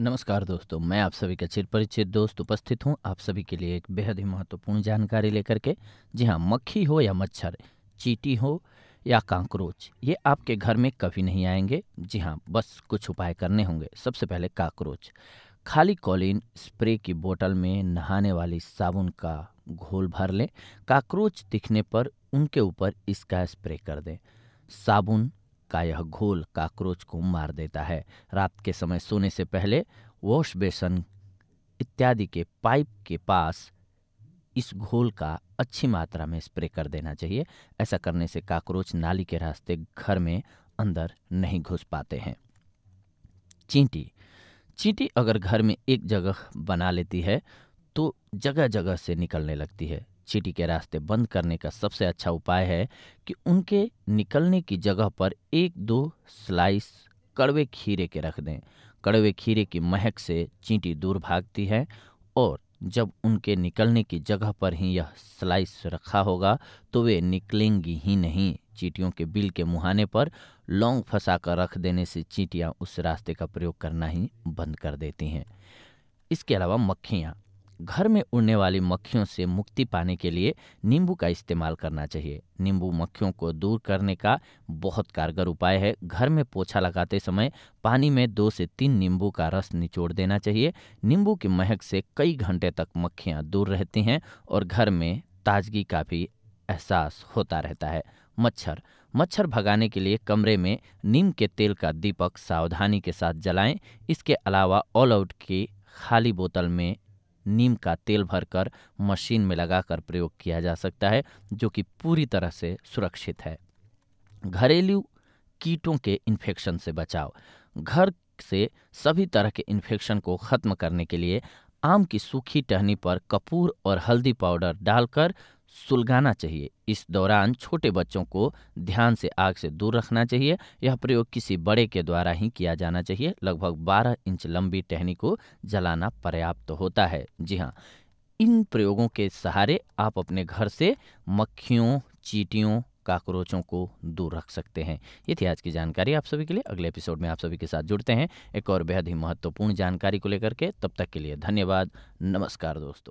नमस्कार दोस्तों मैं आप सभी का चिर परिचित दोस्त उपस्थित हूं आप सभी के लिए एक बेहद ही महत्वपूर्ण जानकारी लेकर के जी हाँ मक्खी हो या मच्छर चीटी हो या काकरोच ये आपके घर में कभी नहीं आएंगे जी हाँ बस कुछ उपाय करने होंगे सबसे पहले काकरोच खाली कॉलिन स्प्रे की बोतल में नहाने वाली साबुन का घोल भर लें काकरोच दिखने पर उनके ऊपर इसका स्प्रे कर दें साबुन का यह घोल काकरोच को मार देता है रात के समय सोने से पहले वॉश बेसन इत्यादि के पाइप के पास इस घोल का अच्छी मात्रा में स्प्रे कर देना चाहिए ऐसा करने से काकरोच नाली के रास्ते घर में अंदर नहीं घुस पाते हैं चींटी चींटी अगर घर में एक जगह बना लेती है तो जगह जगह से निकलने लगती है चीटी के रास्ते बंद करने का सबसे अच्छा उपाय है कि उनके निकलने की जगह पर एक दो स्लाइस कड़वे खीरे के रख दें कड़वे खीरे की महक से चींटी दूर भागती है और जब उनके निकलने की जगह पर ही यह स्लाइस रखा होगा तो वे निकलेंगी ही नहीं चींटियों के बिल के मुहाने पर लौंग फंसा कर रख देने से चींटियाँ उस रास्ते का प्रयोग करना ही बंद कर देती हैं इसके अलावा मक्खियाँ घर में उड़ने वाली मक्खियों से मुक्ति पाने के लिए नींबू का इस्तेमाल करना चाहिए नींबू मक्खियों को दूर करने का बहुत कारगर उपाय है घर में पोछा लगाते समय पानी में दो से तीन नींबू का रस निचोड़ देना चाहिए नींबू की महक से कई घंटे तक मक्खियाँ दूर रहती हैं और घर में ताजगी का भी एहसास होता रहता है मच्छर मच्छर भगाने के लिए कमरे में नीम के तेल का दीपक सावधानी के साथ जलाएं इसके अलावा ऑल आउट की खाली बोतल में नीम का तेल भरकर मशीन में लगाकर प्रयोग किया जा सकता है जो कि पूरी तरह से सुरक्षित है घरेलू कीटों के इन्फेक्शन से बचाव घर से सभी तरह के इन्फेक्शन को ख़त्म करने के लिए आम की सूखी टहनी पर कपूर और हल्दी पाउडर डालकर सुलगाना चाहिए इस दौरान छोटे बच्चों को ध्यान से आग से दूर रखना चाहिए यह प्रयोग किसी बड़े के द्वारा ही किया जाना चाहिए लगभग 12 इंच लंबी टहनी को जलाना पर्याप्त तो होता है जी हाँ इन प्रयोगों के सहारे आप अपने घर से मक्खियों चीटियों काकरोचों को दूर रख सकते हैं ये थी आज की जानकारी आप सभी के लिए अगले एपिसोड में आप सभी के साथ जुड़ते हैं एक और बेहद ही महत्वपूर्ण जानकारी को लेकर के तब तक के लिए धन्यवाद नमस्कार दोस्तों